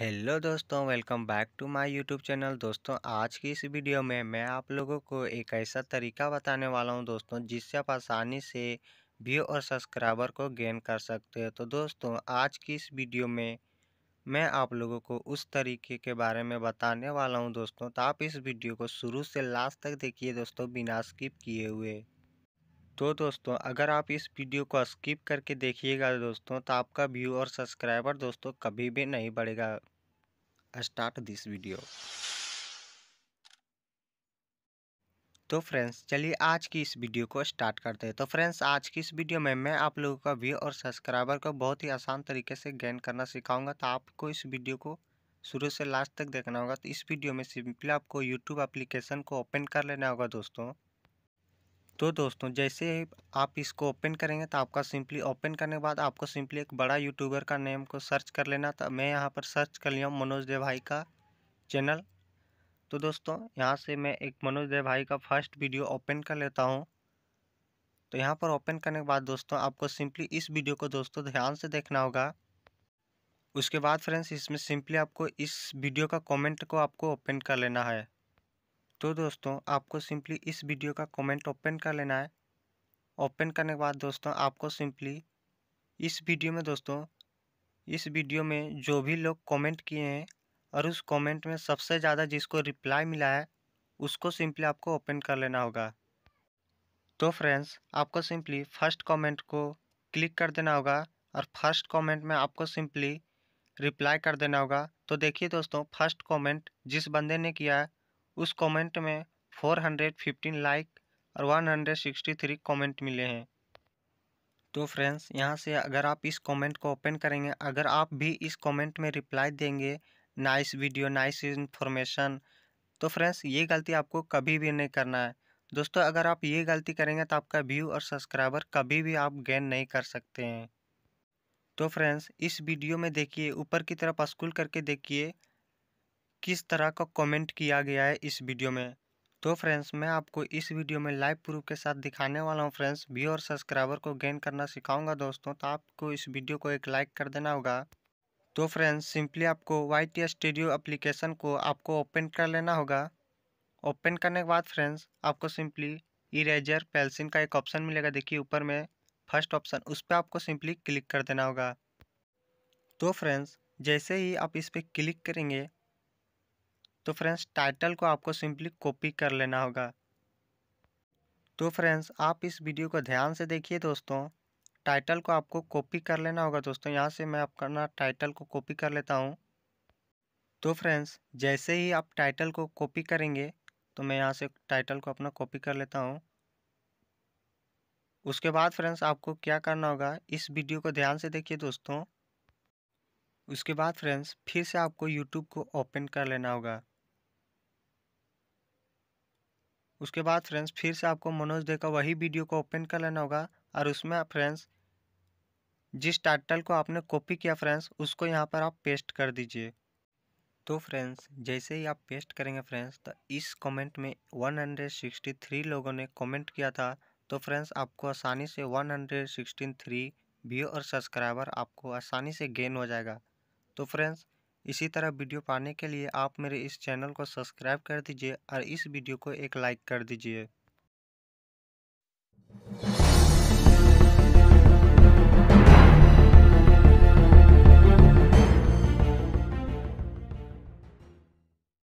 hello दोस्तों welcome back to my YouTube channel दोस्तों आज की इस वीडियो में मैं आप लोगों को एक ऐसा तरीका बताने वाला हूं दोस्तों जिससे आप आसानी से व्यू और सब्सक्राइबर को गेन कर सकते हो तो दोस्तों आज की इस वीडियो में मैं आप लोगों को उस तरीके के बारे में बताने वाला हूँ दोस्तों तो आप इस वीडियो को शुरू से लास्ट तक देखिए दोस्तों बिना स्किप किए हुए तो दोस्तों अगर आप इस वीडियो को स्किप करके देखिएगा दोस्तों तो आपका व्यू और सब्सक्राइबर दोस्तों कभी भी नहीं बढ़ेगा स्टार्ट दिस वीडियो तो फ्रेंड्स चलिए आज की इस वीडियो को स्टार्ट करते हैं तो फ्रेंड्स आज की इस वीडियो में मैं आप लोगों का व्यू और सब्सक्राइबर को बहुत ही आसान तरीके से गेन करना सिखाऊंगा तो आपको इस वीडियो को शुरू से लास्ट तक देखना होगा तो इस वीडियो में सिंपली आपको यूट्यूब एप्लीकेशन को ओपन कर लेना होगा दोस्तों तो दोस्तों जैसे आप इसको ओपन करेंगे तो आपका सिंपली ओपन करने के बाद आपको सिंपली एक बड़ा यूट्यूबर का नेम को सर्च कर लेना तो मैं यहाँ पर सर्च कर लिया हूँ मनोज देव भाई का चैनल तो दोस्तों यहाँ से मैं एक मनोज देव भाई का फर्स्ट वीडियो ओपन कर लेता हूँ तो यहाँ पर ओपन करने के बाद दोस्तों आपको सिंपली इस वीडियो को दोस्तों ध्यान से देखना होगा उसके बाद फ्रेंड्स इसमें सिंपली आपको इस वीडियो का कमेंट को आपको ओपन कर लेना है तो दोस्तों आपको सिंपली इस वीडियो का कमेंट ओपन कर लेना है ओपन करने के बाद दोस्तों आपको सिंपली इस वीडियो में दोस्तों इस वीडियो में जो भी लोग कमेंट किए हैं और उस कमेंट में सबसे ज़्यादा जिसको रिप्लाई मिला है उसको सिंपली आपको ओपन कर लेना होगा तो फ्रेंड्स आपको सिंपली फर्स्ट कॉमेंट को क्लिक कर देना होगा और फर्स्ट कॉमेंट में आपको सिंपली रिप्लाई कर देना होगा तो देखिए दोस्तों फर्स्ट कमेंट जिस बंदे ने किया है उस कमेंट में 415 लाइक और 163 कमेंट मिले हैं तो फ्रेंड्स यहाँ से अगर आप इस कमेंट को ओपन करेंगे अगर आप भी इस कमेंट में रिप्लाई देंगे नाइस वीडियो नाइस इन्फॉर्मेशन तो फ्रेंड्स ये गलती आपको कभी भी नहीं करना है दोस्तों अगर आप ये गलती करेंगे तो आपका व्यू और सब्सक्राइबर कभी भी आप गेन नहीं कर सकते हैं तो फ्रेंड्स इस वीडियो में देखिए ऊपर की तरफ स्कूल करके देखिए किस तरह का कमेंट किया गया है इस वीडियो में तो फ्रेंड्स मैं आपको इस वीडियो में लाइव प्रूफ के साथ दिखाने वाला हूं फ्रेंड्स व्यू और सब्सक्राइबर को गेन करना सिखाऊंगा दोस्तों तो आपको इस वीडियो को एक लाइक कर देना होगा तो फ्रेंड्स सिंपली आपको वाई टी स्टूडियो अप्लीकेशन को आपको ओपन कर लेना होगा ओपन करने के बाद फ्रेंड्स आपको सिंपली इरेजर पेल्सिन का एक ऑप्शन मिलेगा देखिए ऊपर में फर्स्ट ऑप्शन उस पर आपको सिंपली क्लिक कर देना होगा तो फ्रेंड्स जैसे ही आप इस पर क्लिक करेंगे तो फ्रेंड्स टाइटल को आपको सिंपली कॉपी कर लेना होगा तो फ्रेंड्स आप इस वीडियो को ध्यान से देखिए दोस्तों टाइटल को आपको कॉपी कर लेना होगा दोस्तों यहाँ से मैं अपना टाइटल को कॉपी कर लेता हूँ तो फ्रेंड्स जैसे ही आप टाइटल को कॉपी करेंगे तो मैं यहाँ से टाइटल को अपना कॉपी कर लेता हूँ उसके बाद फ्रेंड्स आपको क्या करना होगा इस वीडियो को ध्यान से देखिए दोस्तों उसके बाद फ्रेंड्स फिर से आपको यूट्यूब को ओपन कर लेना होगा उसके बाद फ्रेंड्स फिर से आपको मनोज दे का वही वीडियो को ओपन कर लेना होगा और उसमें फ्रेंड्स जिस टाइटल को आपने कॉपी किया फ्रेंड्स उसको यहाँ पर आप पेस्ट कर दीजिए तो फ्रेंड्स जैसे ही आप पेस्ट करेंगे फ्रेंड्स तो इस कमेंट में 163 लोगों ने कमेंट किया था तो फ्रेंड्स आपको आसानी से 163 व्यू और सब्सक्राइबर आपको आसानी से गेन हो जाएगा तो फ्रेंड्स इसी तरह वीडियो पाने के लिए आप मेरे इस चैनल को सब्सक्राइब कर दीजिए और इस वीडियो को एक लाइक कर दीजिए